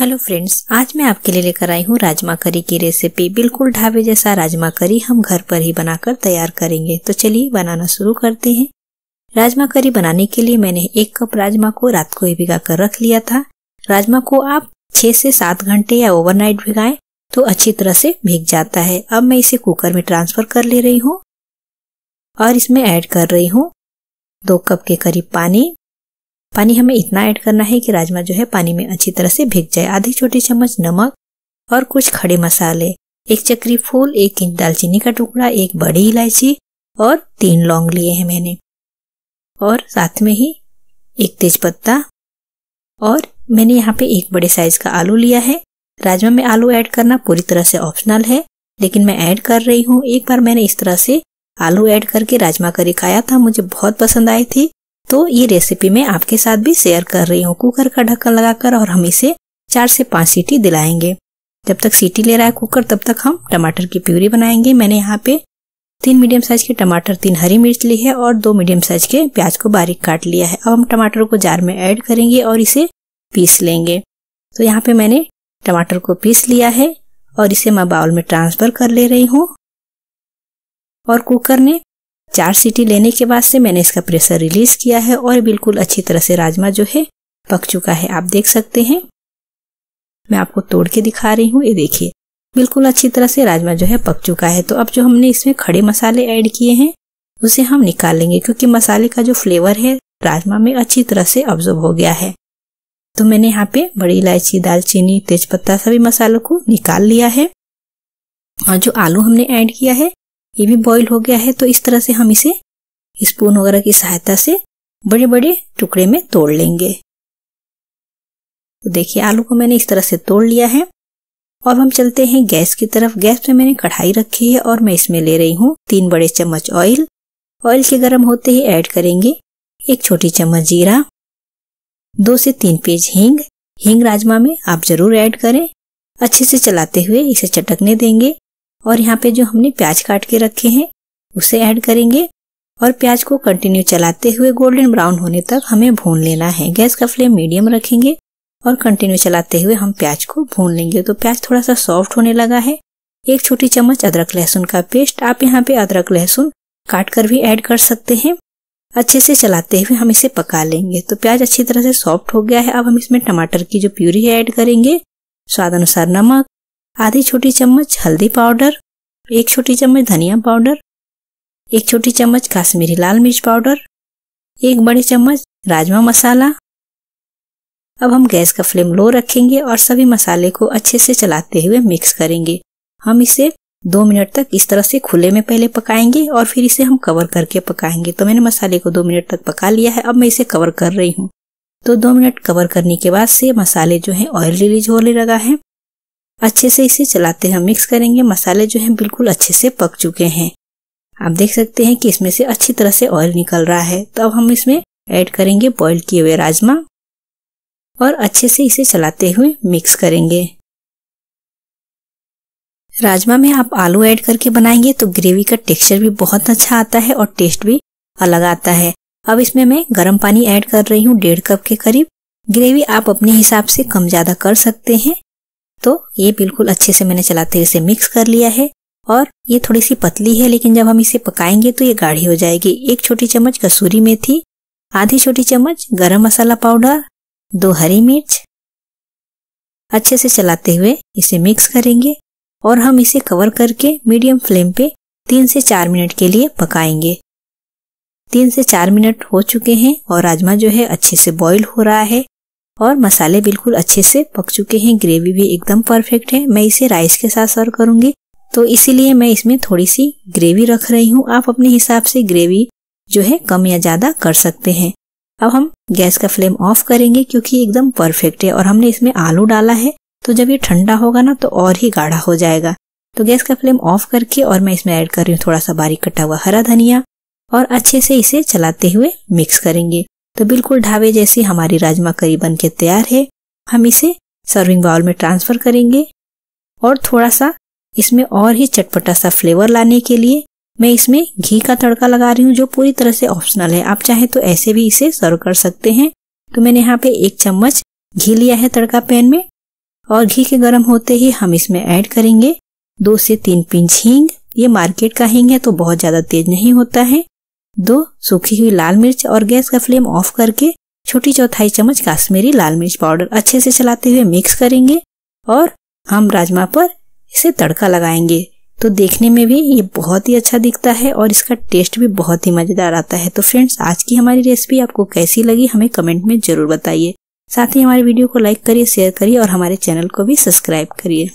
hello friends आज मैं आपके लिए लेकर आई हूँ राजमा करी की रेसिपी बिल्कुल ढाबे जैसा राजमा करी हम घर पर ही बनाकर तैयार करेंगे तो चलिए बनाना शुरू करते हैं राजमा करी बनाने के लिए मैंने एक कप राजमा को रात को ही भिगा कर रख लिया था राजमा को आप छह से सात घंटे या ओवरनाइट भिगाएं तो अच्छी तरह से भीग जाता है अब मैं इसे कुकर में ट्रांसफर कर ले रही हूँ और इसमें ऐड कर रही हूँ दो कप के करीब पानी पानी हमें इतना ऐड करना है कि राजमा जो है पानी में अच्छी तरह से भीग जाए आधी छोटी चम्मच नमक और कुछ खड़े मसाले एक चक्री फूल एक इंच दालचीनी का टुकड़ा एक बड़ी इलायची और तीन लौंग लिए हैं मैंने और साथ में ही एक तेज पत्ता और मैंने यहाँ पे एक बड़े साइज का आलू लिया है राजमा में आलू ऐड करना पूरी तरह से ऑप्शनल है लेकिन मैं ऐड कर रही हूँ एक बार मैंने इस तरह से आलू ऐड करके राजमा करी खाया था मुझे बहुत पसंद आई थी तो ये रेसिपी मैं आपके साथ भी शेयर कर रही हूँ कुकर का ढक्कन लगाकर और हम इसे चार से पांच सीटी दिलाएंगे जब तक सीटी ले रहा है कुकर तब तक हम टमाटर की प्यूरी बनाएंगे मैंने यहाँ पे तीन मीडियम साइज के टमाटर तीन हरी मिर्च ली है और दो मीडियम साइज के प्याज को बारीक काट लिया है अब हम टमाटर को जार में ऐड करेंगे और इसे पीस लेंगे तो यहाँ पे मैंने टमाटर को पीस लिया है और इसे मैं बाउल में ट्रांसफर कर ले रही हूँ और कुकर ने चार सीटी लेने के बाद से मैंने इसका प्रेशर रिलीज किया है और बिल्कुल अच्छी तरह से राजमा जो है पक चुका है आप देख सकते हैं मैं आपको तोड़ के दिखा रही हूँ ये देखिए बिल्कुल अच्छी तरह से राजमा जो है पक चुका है तो अब जो हमने इसमें खड़े मसाले ऐड किए हैं उसे हम निकाल लेंगे क्योंकि मसाले का जो फ्लेवर है राजमा में अच्छी तरह से ऑब्जर्व हो गया है तो मैंने यहाँ पे बड़ी इलायची दालचीनी तेजपत्ता सभी मसालों को निकाल लिया है और जो आलू हमने ऐड किया है ये भी बॉईल हो गया है तो इस तरह से हम इसे स्पून वगैरह की सहायता से बड़े बड़े टुकड़े में तोड़ लेंगे तो देखिए आलू को मैंने इस तरह से तोड़ लिया है अब हम चलते हैं गैस की तरफ गैस पे मैंने कढ़ाई रखी है और मैं इसमें ले रही हूँ तीन बड़े चम्मच ऑयल ऑयल के गर्म होते ही ऐड करेंगे एक छोटी चम्मच जीरा दो से तीन पेज हींग हींग राजमा में आप जरूर ऐड करें अच्छे से चलाते हुए इसे चटकने देंगे और यहाँ पे जो हमने प्याज काट के रखे हैं उसे ऐड करेंगे और प्याज को कंटिन्यू चलाते हुए गोल्डन ब्राउन होने तक हमें भून लेना है गैस का फ्लेम मीडियम रखेंगे और कंटिन्यू चलाते हुए हम प्याज को भून लेंगे तो प्याज थोड़ा सा सॉफ्ट होने लगा है एक छोटी चम्मच अदरक लहसुन का पेस्ट आप यहाँ पे अदरक लहसुन काट कर भी ऐड कर सकते हैं अच्छे से चलाते हुए हम इसे पका लेंगे तो प्याज अच्छी तरह से सॉफ्ट हो गया है अब हम इसमें टमाटर की जो प्यूरी है ऐड करेंगे स्वाद अनुसार नमक आधी छोटी चम्मच हल्दी पाउडर एक छोटी चम्मच धनिया पाउडर एक छोटी चम्मच काश्मीरी लाल मिर्च पाउडर एक बड़ी चम्मच राजमा मसाला अब हम गैस का फ्लेम लो रखेंगे और सभी मसाले को अच्छे से चलाते हुए मिक्स करेंगे हम इसे दो मिनट तक इस तरह से खुले में पहले पकाएंगे और फिर इसे हम कवर करके पकाएंगे तो मैंने मसाले को दो मिनट तक पका लिया है अब मैं इसे कवर कर रही हूँ तो दो मिनट कवर करने के बाद से मसाले जो हैं ऑयल रिलीज होने लगा है अच्छे से इसे चलाते हुए मिक्स करेंगे मसाले जो हैं बिल्कुल अच्छे से पक चुके हैं आप देख सकते हैं कि इसमें से अच्छी तरह से ऑयल निकल रहा है तो अब हम इसमें ऐड करेंगे बॉईल किए हुए राजमा और अच्छे से इसे चलाते हुए मिक्स करेंगे राजमा में आप आलू ऐड करके बनाएंगे तो ग्रेवी का टेक्सचर भी बहुत अच्छा आता है और टेस्ट भी अलग आता है अब इसमें मैं गर्म पानी ऐड कर रही हूँ डेढ़ कप के करीब ग्रेवी आप अपने हिसाब से कम ज़्यादा कर सकते हैं तो ये बिल्कुल अच्छे से मैंने चलाते हुए इसे मिक्स कर लिया है और ये थोड़ी सी पतली है लेकिन जब हम इसे पकाएंगे तो ये गाढ़ी हो जाएगी एक छोटी चम्मच कसूरी मेथी आधी छोटी चम्मच गरम मसाला पाउडर दो हरी मिर्च अच्छे से चलाते हुए इसे मिक्स करेंगे और हम इसे कवर करके मीडियम फ्लेम पे तीन से चार मिनट के लिए पकाएंगे तीन से चार मिनट हो चुके हैं और राजमा जो है अच्छे से बॉईल हो रहा है और मसाले बिल्कुल अच्छे से पक चुके हैं ग्रेवी भी एकदम परफेक्ट है मैं इसे राइस के साथ सर्व करूंगी तो इसीलिए मैं इसमें थोड़ी सी ग्रेवी रख रही हूँ आप अपने हिसाब से ग्रेवी जो है कम या ज़्यादा कर सकते हैं अब हम गैस का फ्लेम ऑफ करेंगे क्योंकि एकदम परफेक्ट है और हमने इसमें आलू डाला है तो जब ये ठंडा होगा ना तो और ही गाढ़ा हो जाएगा तो गैस का फ्लेम ऑफ करके और मैं इसमें ऐड कर रही हूँ थोड़ा सा बारीक कटा हुआ हरा धनिया और अच्छे से इसे चलाते हुए मिक्स करेंगे तो बिल्कुल ढाबे जैसी हमारी राजमा करी बन के तैयार है हम इसे सर्विंग बाउल में ट्रांसफर करेंगे और थोड़ा सा इसमें और ही चटपटा सा फ्लेवर लाने के लिए मैं इसमें घी का तड़का लगा रही हूँ जो पूरी तरह से ऑप्शनल है आप चाहे तो ऐसे भी इसे सर्व कर सकते हैं तो मैंने यहाँ पे एक चम्मच घी लिया है तड़का पैन में और घी के गर्म होते ही हम इसमें ऐड करेंगे दो से तीन पिंच हींग ये मार्केट का हींग है तो बहुत ज़्यादा तेज नहीं होता है दो सूखी हुई लाल मिर्च और गैस का फ्लेम ऑफ करके छोटी चौथाई चम्मच काश्मीरी लाल मिर्च पाउडर अच्छे से चलाते हुए मिक्स करेंगे और हम राजमा पर इसे तड़का लगाएंगे तो देखने में भी ये बहुत ही अच्छा दिखता है और इसका टेस्ट भी बहुत ही मज़ेदार आता है तो फ्रेंड्स आज की हमारी रेसिपी आपको कैसी लगी हमें कमेंट में ज़रूर बताइए साथ ही हमारे वीडियो को लाइक करिए शेयर करिए और हमारे चैनल को भी सब्सक्राइब करिए